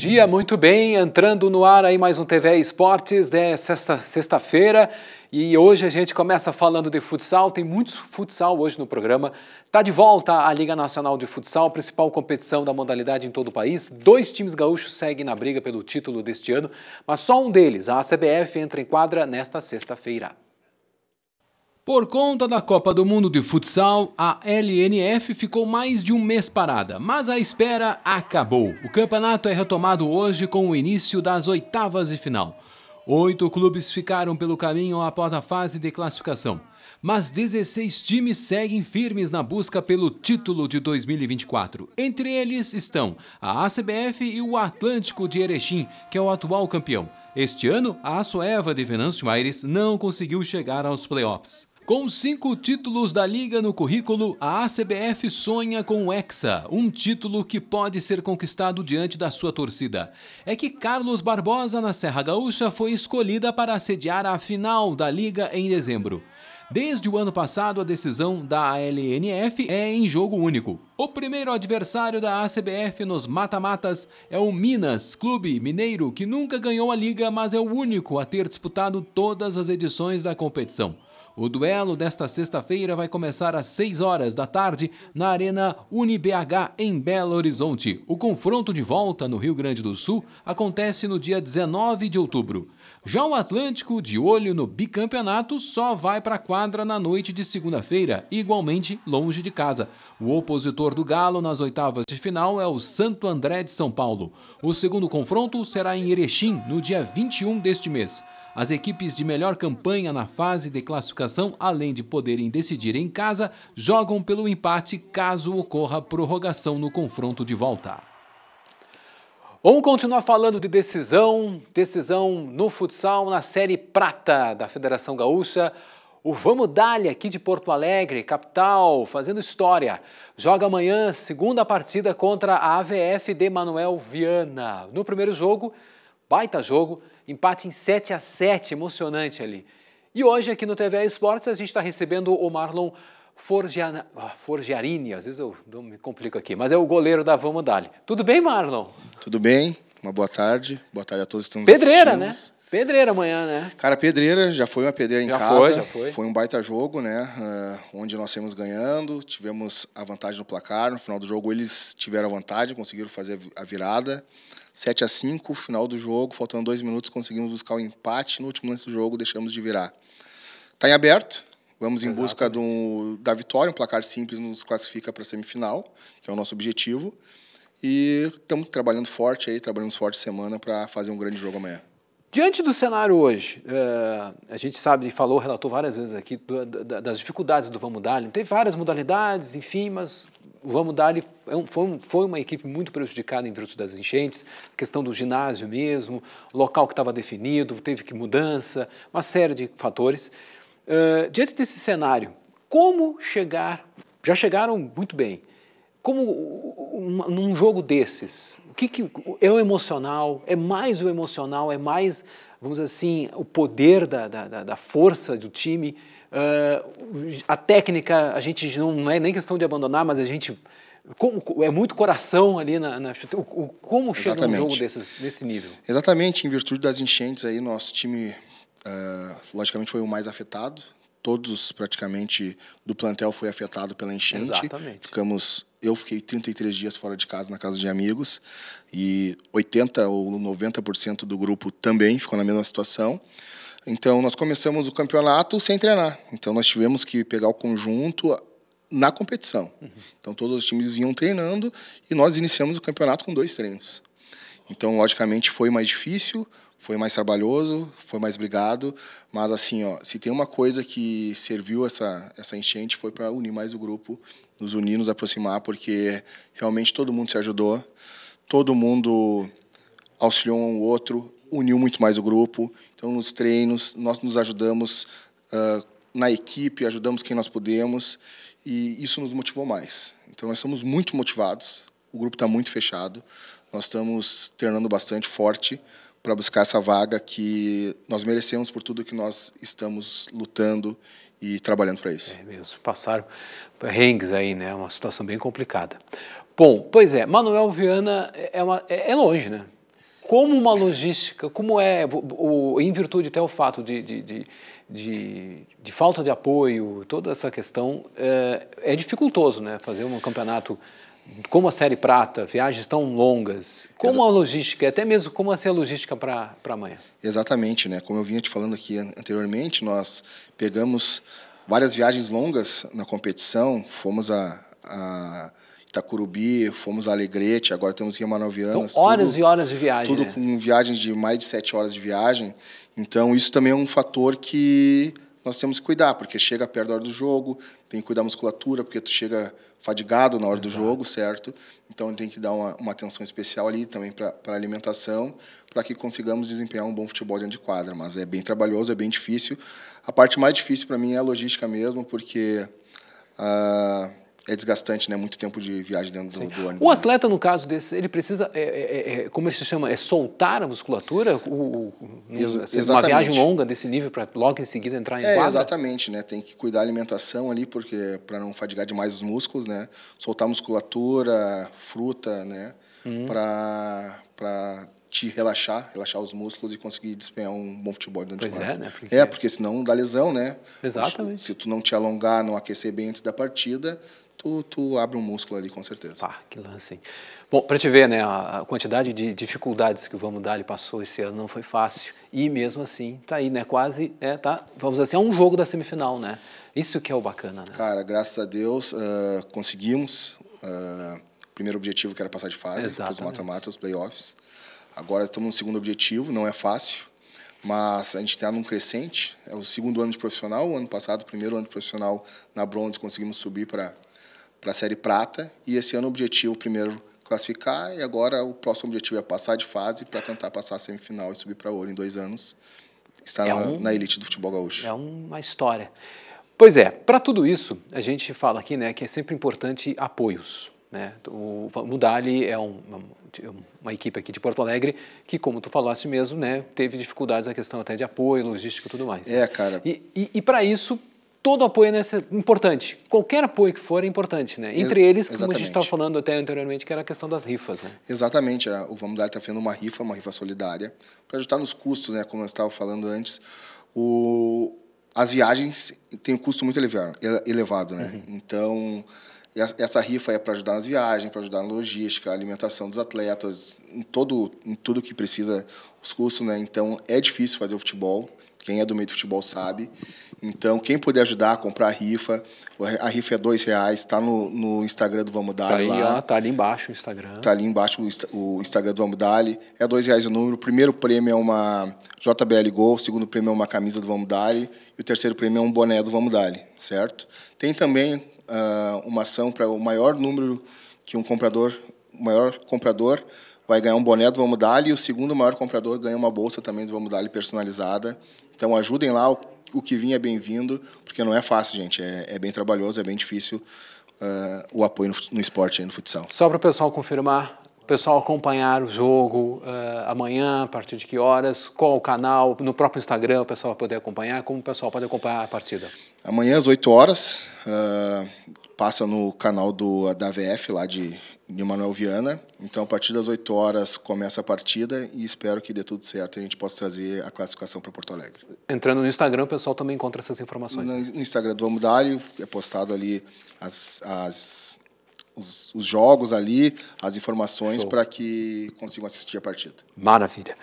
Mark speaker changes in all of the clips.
Speaker 1: dia, muito bem. Entrando no ar aí mais um TV Esportes, é sexta-feira sexta e hoje a gente começa falando de futsal. Tem muito futsal hoje no programa. Tá de volta a Liga Nacional de Futsal, principal competição da modalidade em todo o país. Dois times gaúchos seguem na briga pelo título deste ano, mas só um deles, a CBF, entra em quadra nesta sexta-feira. Por conta da Copa do Mundo de Futsal, a LNF ficou mais de um mês parada, mas a espera acabou. O campeonato é retomado hoje com o início das oitavas de final. Oito clubes ficaram pelo caminho após a fase de classificação, mas 16 times seguem firmes na busca pelo título de 2024. Entre eles estão a ACBF e o Atlântico de Erechim, que é o atual campeão. Este ano, a Soeva de Venâncio Aires não conseguiu chegar aos playoffs. Com cinco títulos da Liga no currículo, a ACBF sonha com o Hexa, um título que pode ser conquistado diante da sua torcida. É que Carlos Barbosa, na Serra Gaúcha, foi escolhida para sediar a final da Liga em dezembro. Desde o ano passado, a decisão da ALNF é em jogo único. O primeiro adversário da ACBF nos mata-matas é o Minas, clube mineiro que nunca ganhou a liga, mas é o único a ter disputado todas as edições da competição. O duelo desta sexta-feira vai começar às 6 horas da tarde na Arena UniBH em Belo Horizonte. O confronto de volta no Rio Grande do Sul acontece no dia 19 de outubro. Já o Atlântico, de olho no bicampeonato, só vai para a quadra na noite de segunda-feira, igualmente longe de casa. O opositor do Galo nas oitavas de final é o Santo André de São Paulo. O segundo confronto será em Erechim, no dia 21 deste mês. As equipes de melhor campanha na fase de classificação, além de poderem decidir em casa, jogam pelo empate caso ocorra prorrogação no confronto de volta. Vamos continuar falando de decisão, decisão no futsal na Série Prata da Federação Gaúcha. O Vamos Dali aqui de Porto Alegre, capital, fazendo história. Joga amanhã segunda partida contra a AVF de Manuel Viana. No primeiro jogo, baita jogo, Empate em 7 a 7, emocionante ali. E hoje aqui no TV Esportes a gente está recebendo o Marlon Forgiana, ah, Forgiarini, às vezes eu me complico aqui, mas é o goleiro da Vamos Dali. Tudo bem, Marlon? Tudo
Speaker 2: bem, uma boa tarde, boa tarde a todos que estão Pedreira, né?
Speaker 1: Pedreira amanhã, né?
Speaker 2: Cara, pedreira, já foi uma pedreira em já casa. Foi, já foi. Foi um baita jogo, né? Uh, onde nós saímos ganhando, tivemos a vantagem no placar. No final do jogo, eles tiveram a vantagem, conseguiram fazer a virada. 7 a 5 final do jogo, faltando dois minutos, conseguimos buscar o um empate. No último lance do jogo, deixamos de virar. Tá em aberto. Vamos em busca do, da vitória. Um placar simples nos classifica para a semifinal, que é o nosso objetivo. E estamos trabalhando forte aí, trabalhamos forte semana para fazer um grande jogo amanhã.
Speaker 1: Diante do cenário hoje, eh, a gente sabe e falou, relatou várias vezes aqui das dificuldades do Vamos Dali. Teve várias modalidades, enfim, mas o Vamos Dali é foi uma equipe muito prejudicada em virtude das enchentes, questão do ginásio mesmo, local que estava definido, teve que mudança, uma série de fatores. Eh, diante desse cenário, como chegar? Já chegaram muito bem. Como num jogo desses, que, que é o emocional? É mais o emocional, é mais, vamos dizer assim, o poder da, da, da força do time. Uh, a técnica, a gente não, não, é nem questão de abandonar, mas a gente. Como, é muito coração ali na, na o, como chega Exatamente. um jogo desses, desse nível?
Speaker 2: Exatamente, em virtude das enchentes aí, nosso time uh, logicamente foi o mais afetado todos praticamente do plantel foi afetado pela enchente. Exatamente. Ficamos eu fiquei 33 dias fora de casa, na casa de amigos, e 80 ou 90% do grupo também ficou na mesma situação. Então, nós começamos o campeonato sem treinar. Então, nós tivemos que pegar o conjunto na competição. Uhum. Então, todos os times vinham treinando e nós iniciamos o campeonato com dois treinos. Então, logicamente, foi mais difícil, foi mais trabalhoso, foi mais brigado, mas assim, ó, se tem uma coisa que serviu essa essa enchente foi para unir mais o grupo, nos unir, nos aproximar, porque realmente todo mundo se ajudou, todo mundo auxiliou um ao outro, uniu muito mais o grupo. Então, nos treinos, nós nos ajudamos uh, na equipe, ajudamos quem nós podemos e isso nos motivou mais. Então, nós somos muito motivados o grupo está muito fechado. Nós estamos treinando bastante forte para buscar essa vaga que nós merecemos por tudo que nós
Speaker 1: estamos lutando e trabalhando para isso. É mesmo. Passaram rengues aí, né? Uma situação bem complicada. Bom, pois é. Manuel Viana é, é uma, é, é, longe, né? Como uma logística, como é, o, em virtude até o fato de, de, de, de, de falta de apoio, toda essa questão, é, é dificultoso, né? Fazer um campeonato como a série prata, viagens tão longas, como Exa a logística, até mesmo como ser a logística para amanhã?
Speaker 2: Exatamente, né? Como eu vinha te falando aqui anteriormente, nós pegamos várias viagens longas na competição, fomos a, a Itacurubi, fomos a Alegrete, agora temos Rio Manovianas. Então, horas tudo, e
Speaker 1: horas de viagem. Tudo né?
Speaker 2: com viagens de mais de sete horas de viagem. Então, isso também é um fator que nós temos que cuidar, porque chega perto da hora do jogo, tem que cuidar da musculatura, porque tu chega fadigado na hora Exato. do jogo, certo? Então tem que dar uma, uma atenção especial ali também para a alimentação, para que consigamos desempenhar um bom futebol dentro de quadra. Mas é bem trabalhoso, é bem difícil. A parte mais difícil para mim é a logística mesmo, porque. Uh, é desgastante, né? Muito tempo de viagem dentro do, do, ônibus.
Speaker 1: O né? atleta, né? no caso desse, ele precisa, é, é, é, é como se chama, é soltar a musculatura? O, o, assim, uma viagem longa desse nível para logo em seguida entrar em é, quadra?
Speaker 2: Exatamente, né? Tem que cuidar da alimentação ali, porque para não fadigar demais os músculos, né? Soltar musculatura, fruta, né? Uhum. Para te relaxar, relaxar os músculos e conseguir desempenhar um bom futebol durante pois o é, né? porque... é, porque senão dá lesão, né? Exatamente. se tu não te alongar, não aquecer bem antes da partida,
Speaker 1: tu, tu abre um músculo ali, com certeza. Pá, que lance, hein? Bom, para te ver, né, a quantidade de dificuldades que o Vamos Dali passou esse ano não foi fácil. E mesmo assim, tá aí, né? Quase, né, tá, vamos dizer assim, é um jogo da semifinal, né? Isso que é o bacana, né?
Speaker 2: Cara, graças a Deus, uh, conseguimos. Uh, primeiro objetivo que era passar de fase, os mata-mata, os playoffs. Agora estamos no segundo objetivo, não é fácil, mas a gente está num crescente. É o segundo ano de profissional, o ano passado, o primeiro ano de profissional na Bronze, conseguimos subir para para a Série Prata. E esse ano o objetivo, primeiro, classificar. E agora o próximo objetivo é passar de fase para tentar passar a semifinal e subir para ouro em dois anos. Estar é na, um, na elite do futebol
Speaker 1: gaúcho. É uma história. Pois é, para tudo isso, a gente fala aqui né, que é sempre importante apoios. Né? Então, o Mudali é um, uma, uma, equipe aqui de Porto Alegre que, como tu falaste mesmo, né, teve dificuldades na questão até de apoio, logística e tudo mais. É, cara. E, e, e para isso, todo apoio é importante. Qualquer apoio que for é importante, né? Entre eles, como a gente estava falando até anteriormente, que era a questão das rifas. Né?
Speaker 2: Exatamente. O Vamos Dar está fazendo uma rifa, uma rifa solidária, para ajudar nos custos, né? Como eu estava falando antes, o... as viagens têm um custo muito elevado, elevado né? Uhum. Então, essa rifa é para ajudar nas viagens, para ajudar na logística, alimentação dos atletas, em, todo, em tudo que precisa os custos, né? Então, é difícil fazer o futebol, quem é do meio do futebol sabe. Então, quem puder ajudar a comprar a rifa, a rifa é dois reais, está no, no, Instagram do Vamos Dali. Está lá. tá ali embaixo
Speaker 1: o Instagram. Está
Speaker 2: ali embaixo o, o Instagram do Vamos Dali. É dois reais o número. O primeiro prêmio é uma JBL Gol, o segundo prêmio é uma camisa do Vamos Dali e o terceiro prêmio é um boné do Vamos Dali, certo? Tem também uh, uma ação para o maior número que um comprador, o maior comprador vai ganhar um boné do Vamos Dali e o segundo maior comprador ganha uma bolsa também do Vamos Dali personalizada. Então ajudem lá, o, o que vinha é bem-vindo, porque não é fácil, gente. É, é bem trabalhoso, é bem difícil uh, o apoio no, no esporte, no futsal.
Speaker 1: Só para o pessoal confirmar, o pessoal acompanhar o jogo uh, amanhã, a partir de que horas, qual o canal, no próprio Instagram o pessoal vai poder acompanhar, como o pessoal pode acompanhar a partida?
Speaker 2: Amanhã às 8 horas, uh, passa no canal do, da VF lá de, de Manuel Viana. Então, a partir das 8 horas começa a partida e espero que dê tudo certo e a gente possa trazer a classificação para Porto Alegre.
Speaker 1: Entrando no Instagram, o pessoal também encontra essas informações.
Speaker 2: No, no Instagram do Amudalho é postado ali as, as os, os, jogos ali, as informações para que consigam assistir a
Speaker 1: partida. Maravilha.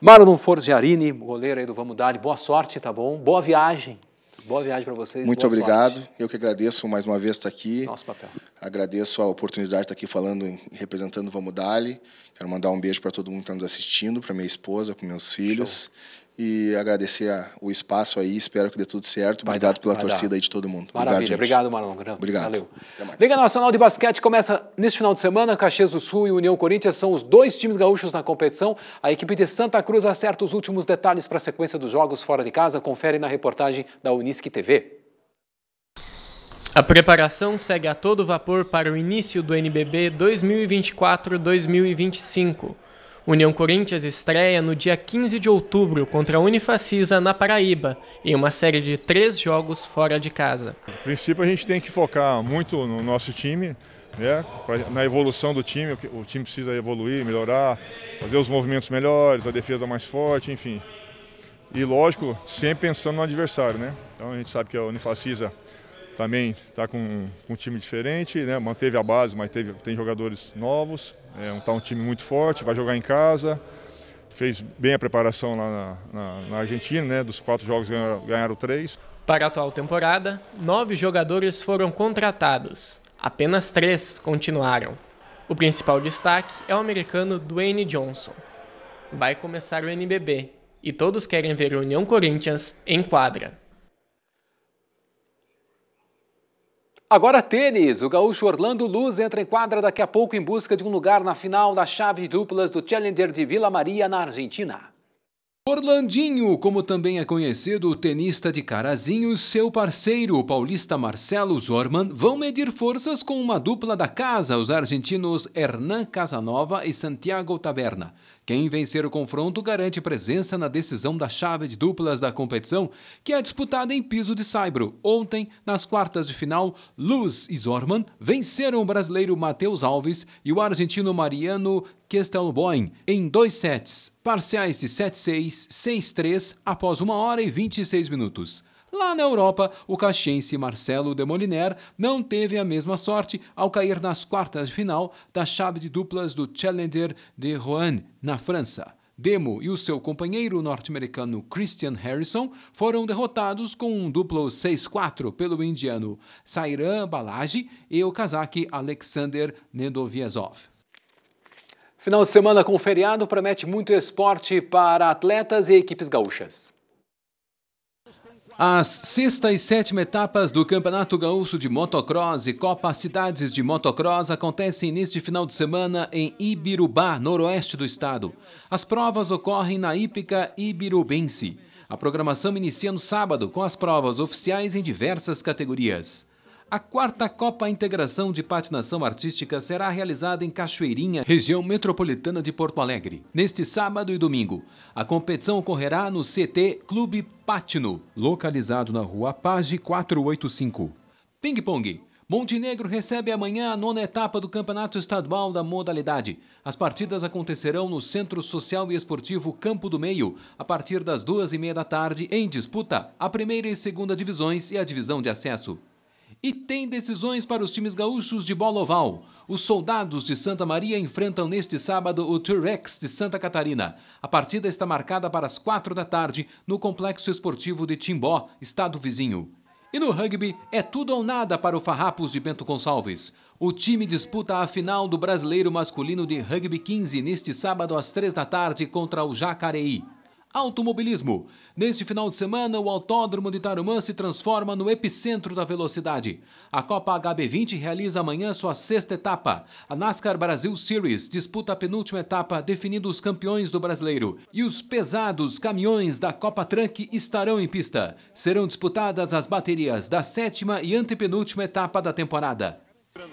Speaker 1: Marlon
Speaker 2: Forziarini,
Speaker 1: goleiro aí do Vamos Dali, boa sorte, tá bom? Boa viagem. Boa viagem para vocês. Muito obrigado. Sorte.
Speaker 2: Eu que agradeço mais uma vez estar aqui. Nosso papel. Agradeço a oportunidade de estar aqui falando, representando o Vamos Dali. Quero mandar um beijo para todo mundo que está nos assistindo, para minha esposa, para meus filhos. Show e agradecer a, o espaço aí. Espero que dê tudo certo. Vai Obrigado dar, pela torcida dar. aí de todo mundo. Maravilha. Obrigado,
Speaker 1: Obrigado Marlon. Obrigado. Valeu. Liga Nacional de Basquete começa neste final de semana. Caxias do Sul e União Corinthians são os dois times gaúchos na competição. A equipe de Santa Cruz acerta os últimos detalhes para a sequência dos jogos fora de casa. Confere na reportagem da Unisc TV. A preparação segue a todo vapor para o início do NBB 2024-2025. União Corinthians estreia no dia 15 de outubro contra a Unifacisa na Paraíba, em uma série de três jogos fora de casa. No
Speaker 2: princípio, a gente tem que focar muito no nosso time, né, na evolução do time. O time precisa evoluir, melhorar, fazer os movimentos melhores, a defesa mais forte, enfim. E lógico, sempre pensando no adversário, né? Então a gente sabe que a Unifacisa também está com, com, um time diferente, né? manteve a base, mas teve, tem jogadores novos. É um, tá um time muito forte, vai jogar em casa. Fez bem a preparação lá na, na, na Argentina, né? dos quatro jogos ganharam,
Speaker 1: ganharam três. Para a atual temporada, nove jogadores foram contratados, apenas três continuaram. O principal destaque é o americano Dwayne Johnson. Vai começar o NBB e todos querem ver a União Corinthians em quadra. Agora tênis. O gaúcho Orlando Luz entra em quadra daqui a pouco em busca de um lugar na final da chave de duplas do Challenger de Vila Maria, na Argentina. Orlandinho, como também é conhecido o tenista de Carazinho, seu parceiro, o paulista Marcelo Zorman, vão medir forças com uma dupla da casa, os argentinos Hernan Casanova e Santiago Taberna. Quem vencer o confronto garante presença na decisão da chave de duplas da competição, que é disputada em piso de saibro. Ontem, nas quartas de final, Luz e Zorman venceram o brasileiro Matheus Alves e o argentino Mariano Kestelboin em dois sets, parciais de 7-6, 6-3, após 1 hora e 26 minutos. Lá na Europa, o caxiense Marcelo de Moliner não teve a mesma sorte ao cair nas quartas de final da chave de duplas do Challenger de Rouen, na França. Demo e o seu companheiro norte-americano Christian Harrison foram derrotados com um duplo 6-4 pelo indiano Sairan Balaji e o cazaque Alexander Nedoviazov. Final de semana com feriado promete muito esporte para atletas e equipes gaúchas. As sexta e sétima etapas do Campeonato Gaúcho de Motocross e Copa Cidades de Motocross acontecem neste final de semana em Ibirubá, noroeste do estado. As provas ocorrem na hípica ibirubense. A programação inicia no sábado com as provas oficiais em diversas categorias. A quarta Copa Integração de Patinação Artística será realizada em Cachoeirinha, região metropolitana de Porto Alegre, neste sábado e domingo. A competição ocorrerá no CT Clube Patino, localizado na rua Page 485. Ping Pong. Montenegro recebe amanhã a nona etapa do Campeonato Estadual da modalidade. As partidas acontecerão no Centro Social e Esportivo Campo do Meio, a partir das duas e meia da tarde, em disputa a primeira e segunda divisões e a divisão de acesso. E tem decisões para os times gaúchos de bola oval. Os soldados de Santa Maria enfrentam neste sábado o Turex de Santa Catarina. A partida está marcada para as quatro da tarde no Complexo Esportivo de Timbó, estado vizinho. E no rugby, é tudo ou nada para o Farrapos de Bento Gonçalves. O time disputa a final do Brasileiro Masculino de Rugby 15 neste sábado às três da tarde contra o Jacareí. Automobilismo. Neste final de semana, o Autódromo de Tarumã se transforma no epicentro da velocidade. A Copa HB20 realiza amanhã sua sexta etapa. A NASCAR Brasil Series disputa a penúltima etapa, definindo os campeões do brasileiro. E os pesados caminhões da Copa Truck estarão em pista. Serão disputadas as baterias da sétima e antepenúltima etapa da temporada.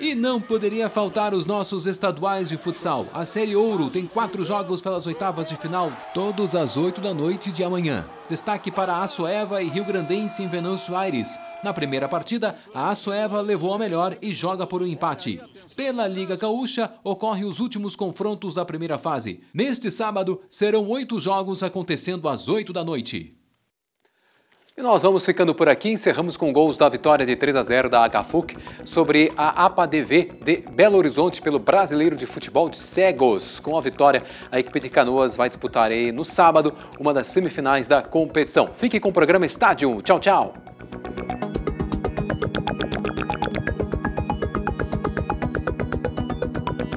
Speaker 1: E não poderia faltar os nossos estaduais de futsal. A Série Ouro tem quatro jogos pelas oitavas de final, todos às oito da noite de amanhã. Destaque para Açoeva e Rio Grandense em Venâncio Aires. Na primeira partida, a Açoeva levou a melhor e joga por um empate. Pela Liga Gaúcha, ocorrem os últimos confrontos da primeira fase. Neste sábado, serão oito jogos acontecendo às oito da noite. E nós vamos ficando por aqui, encerramos com gols da vitória de 3 a 0 da HFUC sobre a APADV de Belo Horizonte pelo Brasileiro de Futebol de Cegos. Com a vitória, a equipe de Canoas vai disputar aí no sábado uma das semifinais da competição. Fique com o programa Estádio. Tchau, tchau.